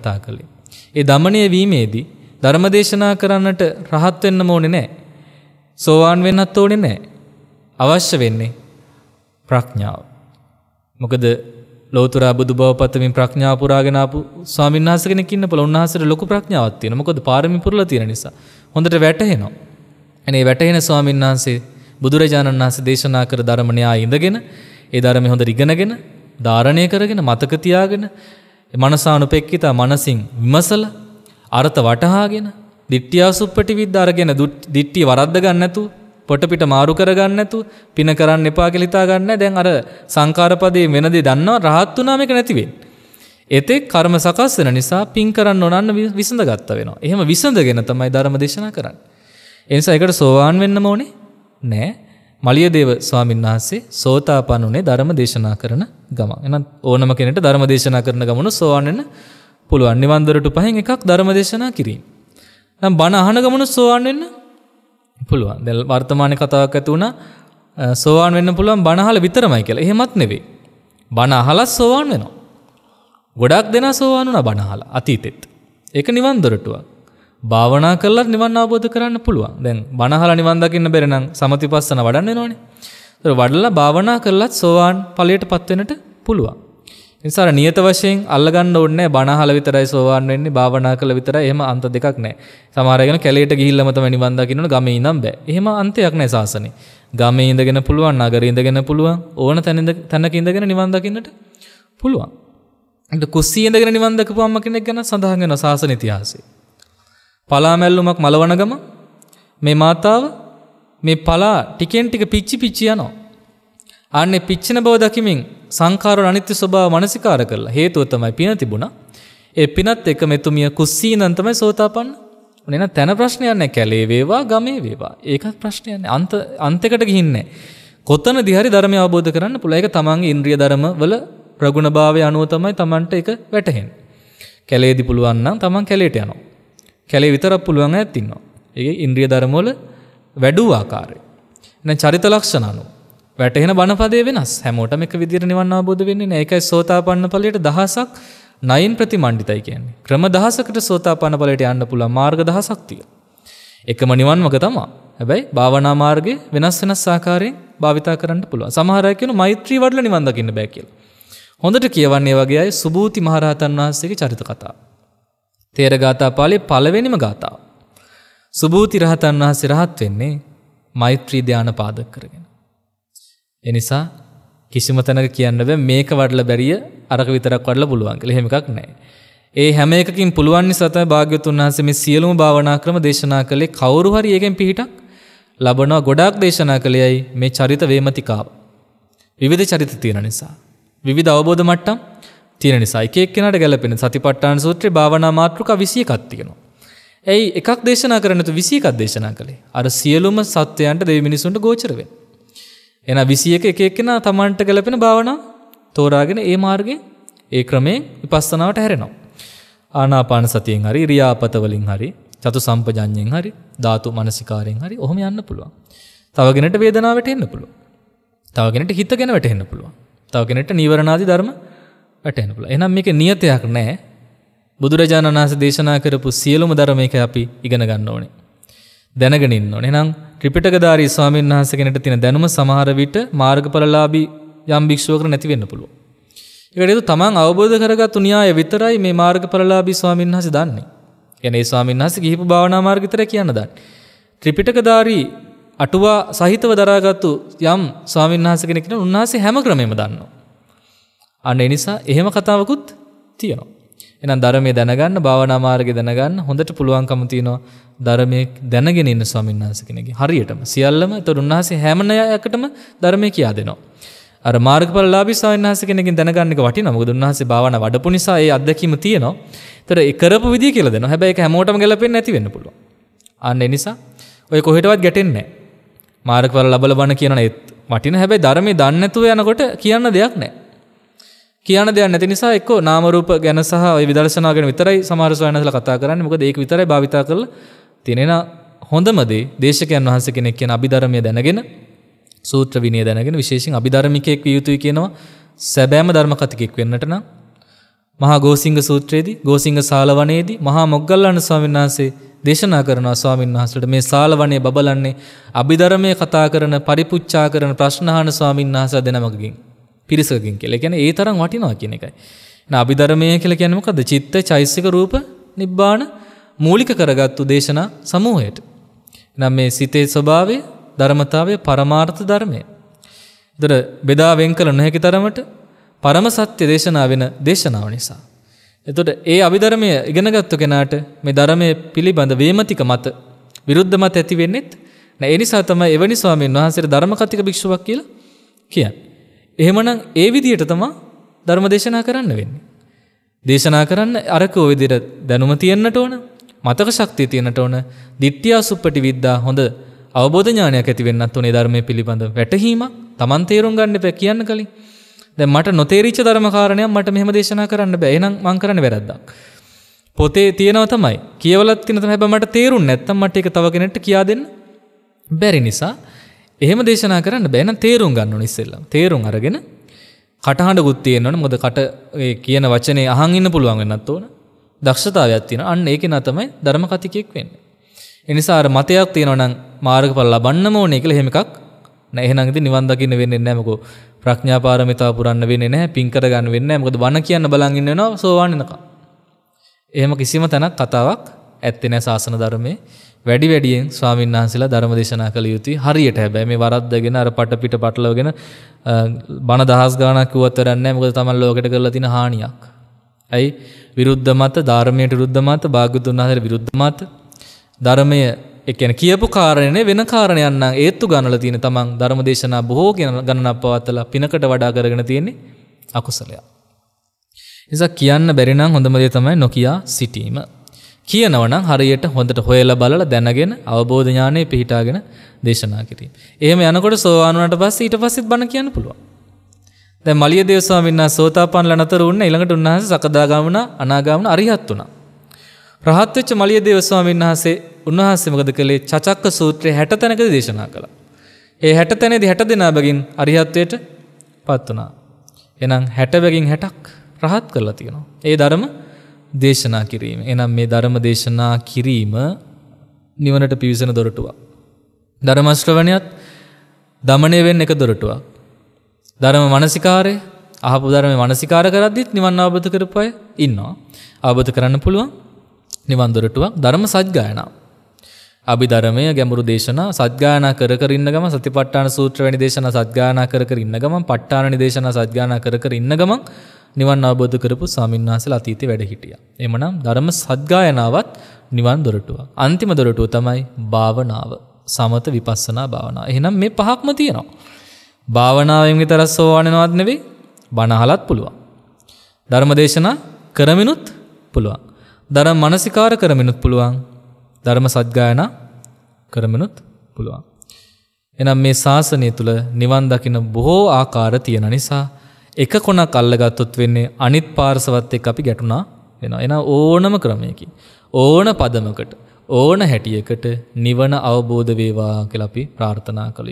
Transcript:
කතා කළේ. ඒ දමනය වීමේදී ධර්මදේශනා කරන්නට රහත් වෙන්න ඕනේ නැහැ. සෝවාන් වෙන්නත් ඕනේ නැහැ. අවශ්‍ය වෙන්නේ ප්‍රඥාව. මොකද ලෝතර බුදු බව පතමින් ප්‍රඥාව පුරාගෙන ආපු ස්වාමීන් වහන්සේ කෙනෙක් ඉන්න පුළුවන්. උන්වහන්සේට ලොකු ප්‍රඥාවක් තියෙනවා. මොකද පාරමී පුරලා තියෙන නිසා. හොඳට වැටහෙනවා. එනේ වැටහෙන ස්වාමීන් වහන්සේ බුදුරජාණන් වහන්සේ දේශනා කර ධර්ම න්‍යාය ඉඳගෙන ඒ ධර්මය හොඳට ඉගෙනගෙන ධාරණය කරගෙන මතක තියාගෙන මනසානුපෙක්කිතා මනසින් විමසල අර්ථ වටහාගෙන දිට්ඨියාසුප්පටි විද්ද අරගෙන දිට්ඨිය වරද්ද ගන්න නැතු පොට පිට මාරු කර ගන්න නැතු පින කරන්න එපා කියලා හිතා ගන්න දැන් අර සංකාරපදේ වෙන දේ දන්නවා රහත් වුණාම ඒක නැති වෙන්නේ. එතෙක් කර්ම සකස් වෙන නිසා පින් කරන්න ඕනන්න විසඳගත්ත වෙනවා. එහෙම විසඳගෙන තමයි ධර්ම දේශනා කරන්නේ. ඒ නිසා ඒකට සෝවාන් වෙන්නම ඕනේ නෑ. මලියදේව ස්වාමීන් වහන්සේ සෝතාපන්න උනේ ධර්ම දේශනා කරන ගමන්. එහෙනම් ඕනම කෙනෙකුට ධර්ම දේශනා කරන ගමන සෝවන් වෙන්න පුළුවන්. නිවන් දොරටු පහෙන් එකක් ධර්ම දේශනා කිරීම. නම් බණ අහන ගමන සෝවන් වෙන්න පුළුවන්. දැන් වර්තමාන කතාවක් ඇති වුණා සෝවන් වෙන්න පුළුවන් බණ අහලා විතරමයි කියලා. එහෙමත් නෙවෙයි. බණ අහලා සෝවන් වෙනවා. ගොඩක් දෙනා සෝවන් වුණා බණ අහලා අතීතෙත්. ඒක නිවන් දොරටුවක්. භාවනා කරලා නිවන් අවබෝධ කරන්න පුළුවන්. දැන් බණහලා නිවන් දකින්න බැරි නම් සමතිපස්සන වඩන්න වෙනවනේ. ඒතර වඩලා භාවනා කරලත් සෝවාන් ඵලයටපත් වෙන්නට පුළුවන්. නිසා නියත වශයෙන් අල්ලගන්න ඕනේ බණහල විතරයි සෝවාන් වෙන්නේ භාවනා කළ විතරයි එහෙම අන්ත දෙකක් නැහැ. සමහර අයගෙන කැලේට ගිහිල්ලම තමයි නිවන් දකින්න ගමේ ඉඳන් බෑ. එහෙම අන්තයක් නැහැ සාසනේ. ගමේ ඉඳගෙන පුළුවන්, නගරේ ඉඳගෙන පුළුවන්, ඕන තැන තැනක ඉඳගෙන නිවන් දකින්නට පුළුවන්. කුස්සිය ඉඳගෙන නිවන් දකපු අම්ම කෙනෙක් ගැන සඳහන් වෙනවා සාසන ඉතිහාසයේ. පලාමැල්ලුමක් මලවනගම මේ මාතාව මේ පලා ටිකෙන් ටික පිච්චි පිච්චි යනවා. අන්නේ පිච්චෙන බව දකිමින් සංකාර අනිත්‍ය ස්වභාව මනසිකාර කරලා හේතුව තමයි පින තිබුණා. ඒ පිනත් එක මෙතුමිය කුස්සීනන් තමයි සෝතාපන්න. උනේ නැ තන ප්‍රශ්නයක් නැහැ කැලේ වේවා ගමේ වේවා. ඒකත් ප්‍රශ්නයක් නැහැ. අන්ත අන්තයකට ගිහින්නේ කොතනදි හරි ධර්මය අවබෝධ කරන්න පුළුවන්. ඒක තමන්ගේ ඉන්ද්‍රිය ධර්ම වල ප්‍රගුණභාවය අනුව තමයි තමන්ට ඒක වැටහෙන්නේ. කැලේදී පුළුවන් නම් තමන් කැලේට යනවා. කැලේ විතරක් පුළුවන් ඈත් ඉන්නවා. ඒකේ ඉන්ද්‍රිය ධර්මවල වැඩූ ආකාරය. එහෙනම් චරිත ලක්ෂණ අනුව වැටෙන බණපදයේ වෙනස්. හැමෝටම එක විදිහට නිවන් අවබෝධ වෙන්නේ නැහැ. ඒකයි සෝතාපන්න ඵලයට දහසක් නයින් ප්‍රතිමණ්ඩිතයි කියන්නේ. ක්‍රම දහසකට සෝතාපන්න ඵලයට යන්න පුළුවන් මාර්ග දහසක් තියෙනවා. එකම නිවන් මඟ තමයි. හැබැයි භාවනා මාර්ගේ වෙනස් වෙනස් ආකාරයෙන් භාවිතා කරන්න පුළුවන්. සමහර අය කියන මෛත්‍රී වඩලා නිවන් දකින්න බෑ කියලා. හොඳට කියවන්නේ වගේ අය සුභූති මහරහතන් වහන්සේගේ චරිත කතා. තේරගාථා පාලේ පළවෙනිම ගාථාව. සුභූති රහතන් වහන්සේ රහත් වෙන්නේ මෛත්‍රී ධ්‍යාන පාදක කරගෙන. එනිසා කිසිම තැනක කියන්න බෑ මේක වඩලා බැරිය අරක විතරක් වඩලා පුළුවන් කියලා එහෙම එකක් නැහැ. ඒ හැම එකකින් පුළුවන් නිසා තමයි භාග්‍යවතුන් වහන්සේ මේ සියලුම භාවනා ක්‍රම දේශනා කළේ කවුරු හරි එකෙන් පිහිටක් ලබනවා ගොඩාක් දේශනා කළේයි මේ චරිත වේමතිකාව. විවිධ චරිත තියෙන නිසා. විවිධ අවබෝධ මට්ටම් තියෙන නිසා එක එක්කෙනාට ගැලපෙන සතිපට්ඨාන සූත්‍රේ භාවනා මාතෘකා 21ක් තියෙනවා. එයි එකක් දේශනා කරන්නතු 21ක් දේශනා කළේ. අර සියලුම සත්‍යයන්ට දෙවි මිනිසුන්ට ගෝචර වෙන. එහෙනම් 21 එක එක්කෙනා තමන්ට ගැලපෙන භාවනා තෝරාගෙන ඒ මාර්ගේ ඒ ක්‍රමයෙන් විපස්සනාවට හැරෙනවා. ආනාපාන සතියෙන් හරි රියාපත වලින් හරි චතු සම්පජඤ්ඤයෙන් හරි ධාතු මනසිකාරයෙන් හරි ඔහොම යන්න පුළුවන්. තව කෙනෙක්ට වේදනාවට එන්න පුළුවන්. තව කෙනෙක්ට හිත ගැන වැටෙන්න පුළුවන්. තව කෙනෙක්ට නීවරණාදී ධර්ම වැටෙනපුල එනම් මේක නියතයක් නෑ බුදුරජාණන් වහන්සේ දේශනා කරපු සියලුම ධර්මයක අපි ඉගෙන ගන්න ඕනේ. දැනගෙන ඉන්න ඕනේ. එහෙනම් ත්‍රිපිටකධාරී ස්වාමීන් වහන්සේ කෙනෙක්ට තියෙන දැනුම සමහර විට මාර්ගඵලලාභී යම් භික්ෂුවකට නැති වෙන්න පුළුවන්. ඒකට හේතුව තමන් අවබෝධ කරගත් න්‍යාය විතරයි මේ මාර්ගඵලලාභී ස්වාමීන් වහන්සේ දන්නේ. කියන්නේ ඒ ස්වාමීන් වහන්සේ ගිහිපු භාවනා මාර්ග විතරයි කියන්න දන්නේ. ත්‍රිපිටකධාරී අටුවා සහිතව දරාගත්තු යම් ස්වාමීන් වහන්සේ කෙනෙක් නම් උන්වහන්සේ හැම ක්‍රමෙම දන්නවා. අන්න ඒ නිසා එහෙම කතාවකුත් තියෙනවා. එහෙනම් ධර්මයේ දැනගන්න, භාවනා මාර්ගය දැනගන්න හොඳට පුළුවන්කම තියෙනවා ධර්මයේ දැනගෙන ඉන්න ස්වාමීන් වහන්සේ කෙනෙක්ගේ. හරියටම සියල්ලම ඒතර උන්වහන්සේ හැම නයකටම ධර්මයේ කියා දෙනවා. අර මාර්ගඵලලාභී ස්වාමීන් වහන්සේ කෙනකින් දැනගන්න එක වටිනවා. මොකද උන්වහන්සේ භාවනා වඩපු නිසා ඒ අත්දැකීම තියෙනවා. ඒතර ඒ කරපු විදිය කියලා දෙනවා. හැබැයි ඒක හැමෝටම ගැලපෙන්නේ නැති වෙන්න පුළුවන්. අන්න ඒ නිසා ඔය කොහෙටවත් ගැටෙන්නේ නැහැ. මාර්ගඵල ලබල බණ කියනන ඒත් වටින හැබැයි ධර්මයේ දන්නේ නැතුව යනකොට කියන්න දෙයක් නැහැ. කියන දෙයක් නැති නිසා එක්කෝ නාම රූප ගැන සහ ওই විදර්ශනා ගැන විතරයි සමහර සොයනසලා කතා කරන්නේ. මොකද ඒක විතරයි භාවිතා කරලා තියෙන හොඳම දේ දේශකයන් වහන්සේ කෙනෙක් කියන අභිධර්මය දැනගෙන සූත්‍ර විනය දැනගෙන විශේෂයෙන් අභිධර්මිකයෙක් විය යුතුයි කියනවා. සැබෑම ධර්ම කතිකෙක් වෙන්නට නම් මහා ගෝසිංහ සූත්‍රයේදී ගෝසිංහ සාලවණේදී මහා මොග්ගල්ලාන ස්වාමීන් වහන්සේ දේශනා කරනවා ස්වාමීන් වහන්සේට මේ සාලවණේ බබලන්නේ අභිධර්මයේ කතා කරන පරිපුච්ඡා කරන ප්‍රශ්න අහන ස්වාමීන් වහන්සේ දෙනමගකින් පිරිසකින් කියලා. කියන්නේ ඒ තරම් වටිනවා කියන එකයි. එහෙනම් අභිධර්මය කියලා කියන්නේ මොකද්ද? චිත්ත, චෛසික, රූප, නිබ්බාන මූලික කරගත්තු දේශනා සමූහයට. එහෙනම් මේ සිතේ ස්වභාවය, ධර්මතාවය, පරමාර්ථ ධර්මය. ඒතර බෙදා වෙන් කළ නොහැකි තරමට පරම සත්‍ය දේශනා වෙන දේශනාව නිසා. එතකොට ඒ අභිධර්මය ඉගෙනගත්තු කෙනාට මේ ධර්මයේ පිළිබඳ වේමතික මත විරුද්ධ මත ඇති වෙන්නේත් නෑ. ඒ නිසා තමයි එවැනි ස්වාමීන් වහන්සේට ධර්ම කතික භික්ෂුවක් කියලා කියන්නේ. එහෙමනම් ඒ විදියට තමා ධර්ම දේශනා කරන්න වෙන්නේ. දේශනා කරන්න අරක ඔය විදියට දැනුම තියෙන්නට ඕන, මතක ශක්තිය තියෙන්නට ඕන, ditthiya suppati vidda හොඳ අවබෝධ ඥානයක් ඇති වෙන්නත් ඕනේ ධර්මයේ පිළිබඳ වැටහීමක් Taman තේරුම් ගන්න එපා කියන්න කලින්. දැන් මට නොතේරිච්ච ධර්ම කාරණයක් මට මෙහෙම දේශනා කරන්න බෑ. එහෙනම් මං කරන්නේ වැරද්දක්. පොතේ තියෙනවා තමයි. කියවලත් තියෙන තමයි. හැබැයි මට තේරුන්නේ නැත්තම් මට ඒක තව කෙනෙක්ට කියා දෙන්න බැරි නිසා එහෙම දේශනා කරන්න බෑන තේරුම් ගන්න නිස්සෙල්ලම් තේරුම් අරගෙන කටහඬකුත් තියෙන්වන මොද කට කියන වචනේ අහන් ඉන්න පුළුවන් වෙන්නත් ඕන දක්ෂතාවයක් තියෙන අන්න ඒක නතමයි ධර්ම කතිකයෙක් වෙන්න. එනිසා අර මතයක් තියෙනවනම් මාර්ගඵල ලබන්නම ඕනේ කියලා එහෙම එකක් නෑ එහෙනම් ඉතින් නිවන් දකින්න වෙන්නේ නැහැ මොකෝ ප්‍රඥා පාරමිතා පුරන්න වෙන්නේ නැහැ පින් කර ගන්න වෙන්නේ නැහැ මොකද වණ කියන්න බලන් ඉන්න වෙනවා සෝවාන් වෙනකම්. එහෙම කිසිම තැනක් කතාවක් ඇත්තේ නැහැ සාසන ධර්මයේ වැඩි වැඩියෙන් ස්වාමීන් වහන්සේලා ධර්ම දේශනා කළ යුතුයි. හරියට හැබැයි මේ වරද්දගෙන අර පට පිට පටලවගෙන බණ දහස් ගාණක් කිව්වත් වැඩක් නැහැ. මොකද තමයි ලෝකෙට කරලා තියෙන හානියක්. ඇයි විරුද්ධ මත ධර්මයට විරුද්ධ මත භාග්‍යතුන් වහන්සේට විරුද්ධ මත ධර්මය ඒ කියන්නේ කියපු කාරණේ වෙන කාරණයක් නම් ඒත්තු ගණනලා තියෙන තමන් ධර්ම දේශනා බොහෝ ගණනක් පවත්ලා පිනකට වඩා කරගෙන තියෙන්නේ අකුසලයක්. නිසා කියන්න බැරි නම් හොඳම දේ තමයි නොකිය සිටීම. කියනවනම් හරියට හොඳට හොයලා බලලා දැනගෙන අවබෝධ ඥානෙ පිහිටාගෙන දේශනා කිරීම. එහෙම යනකොට සෝවාන් වුණාට පස්සේ ඊට පස්සෙත් බණ කියන්න පුළුවන්. දැන් මලිය දේව ස්වාමීන් වහන්සේ සෝතාපන්නලා නතර වුණා ඊළඟට උන්වහන්සේ සකදාගාමන අනාගාමන අරිහත් වුණා. රහත් වෙච්ච මලිය දේව ස්වාමීන් වහන්සේ උන්වහන්සේ මොකද කළේ? චචක්ක සූත්‍රය 60 තැනකදී දේශනා කළා. ඒ 60 තැනදී 60 දෙනා බගින් අරිහත්ත්වයට පත් වුණා. එහෙනම් 60 බැගින් 60ක් රහත් කරලා තියෙනවා. ඒ ධර්ම දේශනා කිරීම. එනම් මේ ධර්ම දේශනා කිරීම නිවනට පිවිසෙන දොරටුවක්. ධර්ම ශ්‍රවණියත් দমনය වෙන්න එක දොරටුවක්. ධර්ම මානසිකාරය අහපු ධර්මයේ මානසිකාර කරද්දිත් නිවන් අවබෝධ කරපු අය ඉන්නවා. අවබෝධ කරන්න පුළුවන් නිවන් දොරටුවක් ධර්ම සත්‍යයනා. අභිධර්මය ගැඹුරු දේශනා සත්ගානා කර කර ඉන්න ගමන් සතිපට්ඨාන සූත්‍ර වැනි දේශනා සත්ගානා කර කර ඉන්න ගමන් පට්ඨාන නිදේශනා සත්ගානා කර කර ඉන්න ගමන් නිවන් අවබෝධ කරපු ස්වාමින්වහන්සේලා අතීතේ වැඩ හිටියා. එමනම් ධර්ම සත්ගායනාවත් නිවන් දොරටුවක්. අන්තිම දොරටුව තමයි භාවනාව. සමත විපස්සනා භාවනාව. එහෙනම් මේ පහක්ම තියෙනවා. භාවනාවෙන් විතරක් සෝවාන් වෙනවත් නෙවෙයි, බණ අහලත් පුළුවන්. ධර්මදේශනා කරමිනුත් පුළුවන්. ධර්ම මානසිකාර කරමිනුත් පුළුවන්. ධර්ම සත්ගායනා කරමිනුත් පුළුවන්. එනම් මේ ශාසනය තුළ නිවන් දකින බොහෝ ආකාර තියෙන නිසා එක කොනක් අල්ලගත්තොත් වෙන්නේ අනිත් පාර්සවත් එක් අපි ගැටුණා වෙන එන ඕනම ක්‍රමයකි. ඕන පදමකට ඕන හැටියකට නිවන අවබෝධ වේවා කලපි ප්‍රාර්ථනා කළ